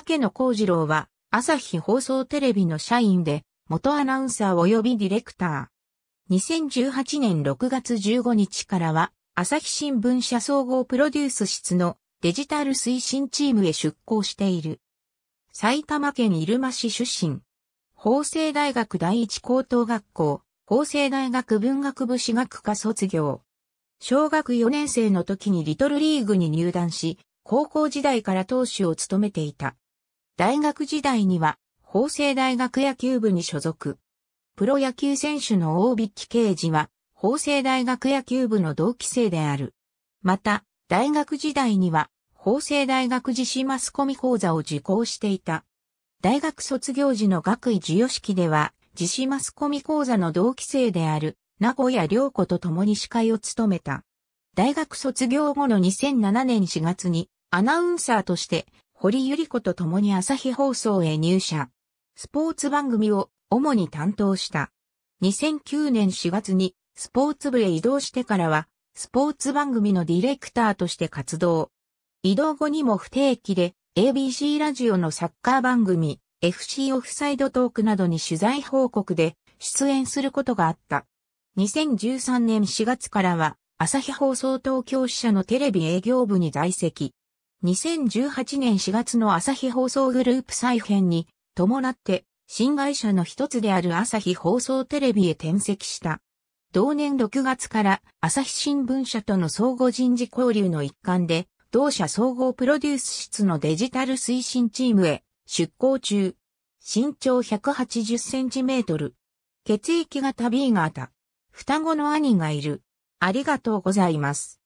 竹野幸次郎は、朝日放送テレビの社員で、元アナウンサー及びディレクター。2018年6月15日からは、朝日新聞社総合プロデュース室のデジタル推進チームへ出向している。埼玉県入間市出身。法政大学第一高等学校、法政大学文学部史学科卒業。小学4年生の時にリトルリーグに入団し、高校時代から投手を務めていた。大学時代には、法政大学野球部に所属。プロ野球選手の大引刑事は、法政大学野球部の同期生である。また、大学時代には、法政大学自身マスコミ講座を受講していた。大学卒業時の学位授与式では、自身マスコミ講座の同期生である、名古屋良子と共に司会を務めた。大学卒業後の2007年4月に、アナウンサーとして堀ゆり子と共に朝日放送へ入社。スポーツ番組を主に担当した。2009年4月にスポーツ部へ移動してからは、スポーツ番組のディレクターとして活動。移動後にも不定期で ABC ラジオのサッカー番組 FC オフサイドトークなどに取材報告で出演することがあった。2013年4月からは朝日放送東京支社のテレビ営業部に在籍。2018年4月の朝日放送グループ再編に伴って新会社の一つである朝日放送テレビへ転籍した。同年6月から朝日新聞社との相互人事交流の一環で同社総合プロデュース室のデジタル推進チームへ出向中。身長180センチメートル。血液型 B 型。双子の兄がいる。ありがとうございます。